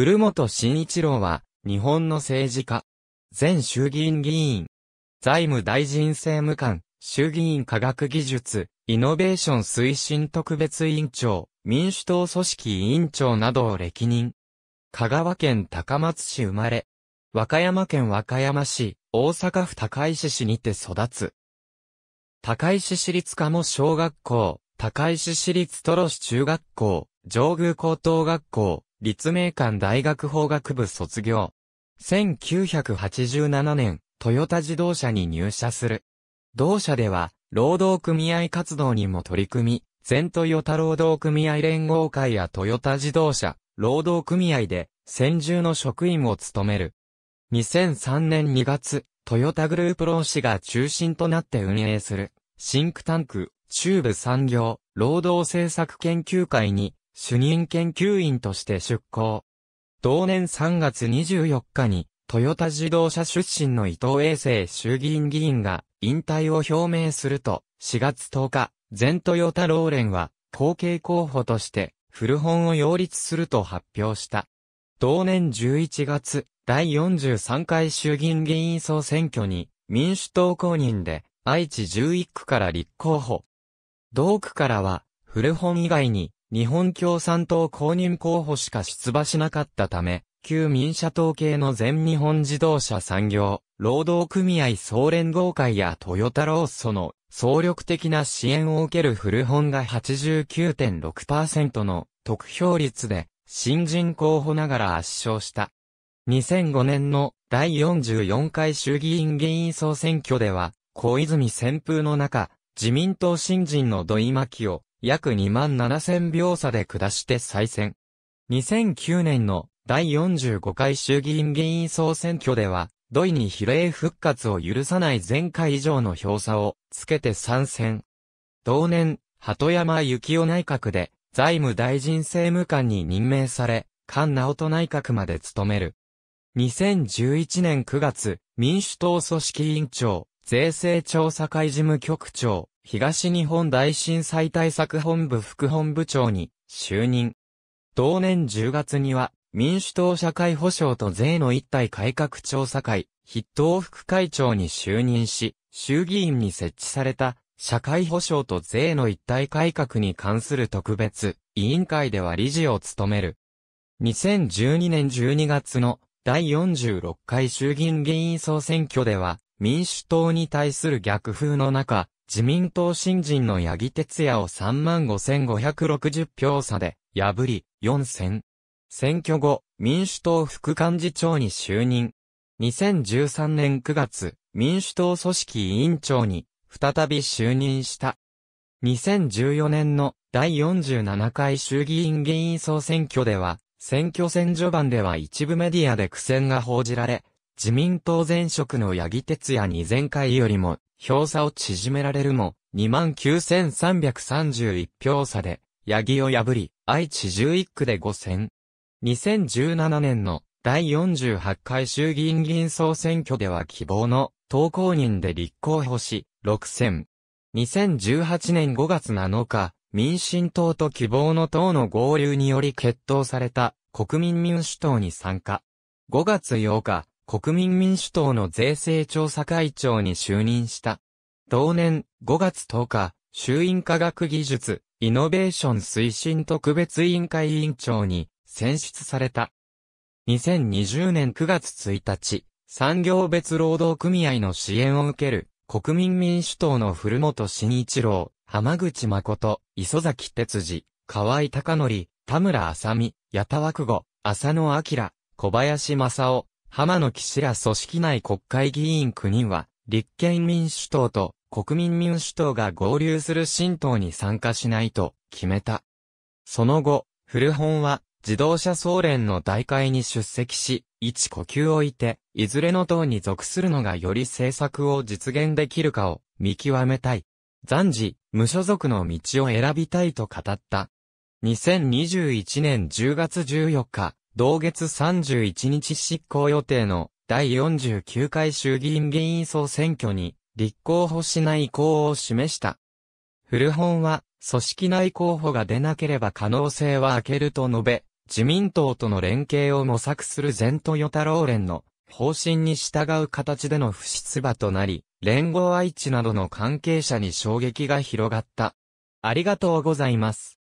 古本慎一郎は、日本の政治家。前衆議院議員。財務大臣政務官、衆議院科学技術、イノベーション推進特別委員長、民主党組織委員長などを歴任。香川県高松市生まれ。和歌山県和歌山市、大阪府高石市にて育つ。高石市立も小学校、高石市立トロ市中学校、上宮高等学校、立命館大学法学部卒業。1987年、トヨタ自動車に入社する。同社では、労働組合活動にも取り組み、全トヨタ労働組合連合会やトヨタ自動車、労働組合で、専従の職員を務める。2003年2月、トヨタグループ労使が中心となって運営する、シンクタンク、中部産業、労働政策研究会に、主任研究員として出向。同年3月24日に、トヨタ自動車出身の伊藤衛生衆議院議員が引退を表明すると、4月10日、全トヨタローレンは、後継候補として、古本を擁立すると発表した。同年11月、第43回衆議院議員総選挙に、民主党公認で、愛知11区から立候補。同区からは、古本以外に、日本共産党公認候補しか出馬しなかったため、旧民社党系の全日本自動車産業、労働組合総連合会やトヨタローその総力的な支援を受ける古本が89.6%の得票率で新人候補ながら圧勝した。2005年の第44回衆議院議員総選挙では、小泉旋風の中、自民党新人の土井巻を約2万7000秒差で下して再選。2009年の第45回衆議院議員総選挙では、土井に比例復活を許さない前回以上の票差をつけて参戦。同年、鳩山幸夫内閣で財務大臣政務官に任命され、菅直人内閣まで務める。2011年9月、民主党組織委員長、税制調査会事務局長、東日本大震災対策本部副本部長に就任。同年10月には民主党社会保障と税の一体改革調査会筆頭副会長に就任し、衆議院に設置された社会保障と税の一体改革に関する特別委員会では理事を務める。2012年12月の第46回衆議院議員総選挙では民主党に対する逆風の中、自民党新人の八木哲也を35,560票差で破り、4選。選挙後、民主党副幹事長に就任。2013年9月、民主党組織委員長に再び就任した。2014年の第47回衆議院議員総選挙では、選挙戦序盤では一部メディアで苦戦が報じられ、自民党前職の八木哲也に前回よりも票差を縮められるも、29,331票差で、八木を破り、愛知11区で5選。2017年の第48回衆議院議員総選挙では希望の投稿人で立候補し、6選。2018年5月7日、民進党と希望の党の合流により決闘された国民民主党に参加。5月8日、国民民主党の税制調査会長に就任した。同年5月10日、衆院科学技術、イノベーション推進特別委員会委員長に選出された。2020年9月1日、産業別労働組合の支援を受ける国民民主党の古本慎一郎、浜口誠、磯崎哲司、河合隆則、田村浅美、八田枠語、浅野明、小林正夫、浜野騎士ら組織内国会議員9人は、立憲民主党と国民民主党が合流する新党に参加しないと決めた。その後、古本は自動車総連の大会に出席し、一呼吸を置いて、いずれの党に属するのがより政策を実現できるかを見極めたい。暫時、無所属の道を選びたいと語った。2021年10月14日、同月31日執行予定の第49回衆議院議員総選挙に立候補しない意向を示した。古本は、組織内候補が出なければ可能性は開けると述べ、自民党との連携を模索する前途与太郎連の方針に従う形での不出馬となり、連合愛知などの関係者に衝撃が広がった。ありがとうございます。